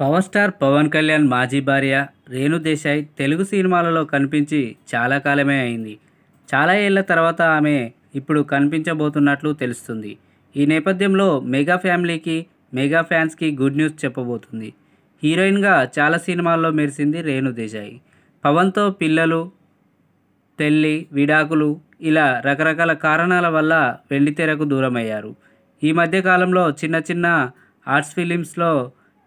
power star Pawan Kalyan మాజీ భార్య రేణు దేశాయ్ తెలుగు సినిమాలలో కనిపించి చాలా కాలమే అయింది చాలా ఏళ్ల తర్వాత ఆమె ఇప్పుడు కనిపించబోతున్నట్లు తెలుస్తుంది ఈ నేపథ్యంలో మెగా ఫ్యామిలీకి మెగా ఫ్యాన్స్కి గుడ్ న్యూస్ చెప్పబోతుంది హీరోయిన్గా చాలా సినిమాల్లో మెరిసింది రేణు దేశాయ్ పవన్తో పిల్లలు పెళ్ళి విడాకులు ఇలా రకరకాల కారణాల వల్ల వెండితెరకు దూరమయ్యారు ఈ మధ్యకాలంలో చిన్న చిన్న ఆర్ట్స్ ఫిలిమ్స్లో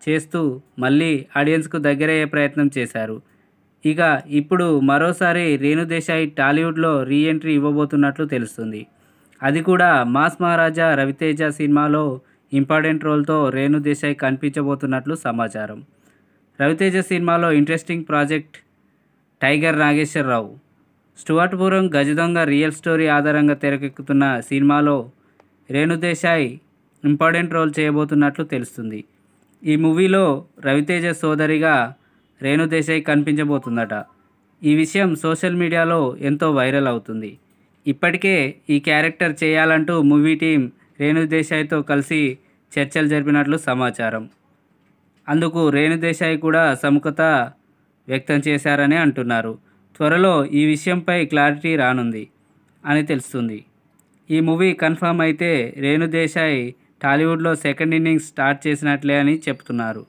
చేస్తూ మళ్ళీ ఆడియన్స్కు దగ్గరయ్యే ప్రయత్నం చేశారు ఇక ఇప్పుడు మరోసారి రేణుదేశాయ్ టాలీవుడ్లో రీఎంట్రీ ఇవ్వబోతున్నట్లు తెలుస్తుంది అది కూడా మాస్ మహారాజా రవితేజ సినిమాలో ఇంపార్టెంట్ రోల్తో దేశాయ్ కనిపించబోతున్నట్లు సమాచారం రవితేజ సినిమాలో interesting project tiger Nageswararao Stuartpuram గజదొంగ real story ఆధారంగా తెరకెక్కుతున్న సినిమాలో రేణుదేశాయ్ ఇంపార్టెంట్ రోల్ చేయబోతున్నట్లు తెలుస్తుంది ఈ మూవీలో రవితేజ సోదరిగా రేణు దేశాయ్ కనిపించబోతుందట ఈ విషయం సోషల్ మీడియాలో ఎంతో వైరల్ అవుతుంది ఇప్పటికే ఈ క్యారెక్టర్ చేయాలంటూ మూవీ టీం రేణు దేశాయ్తో కలిసి చర్చలు జరిపినట్లు సమాచారం అందుకు రేణు దేశాయ్ కూడా సముఖత వ్యక్తం చేశారని అంటున్నారు త్వరలో ఈ విషయంపై క్లారిటీ రానుంది అని తెలుస్తుంది ఈ మూవీ కన్ఫర్మ్ అయితే రేణు దేశాయ్ టాలీవుడ్లో సెకండ్ ఇన్నింగ్స్ స్టార్ట్ చేసినట్లే అని చెప్తున్నారు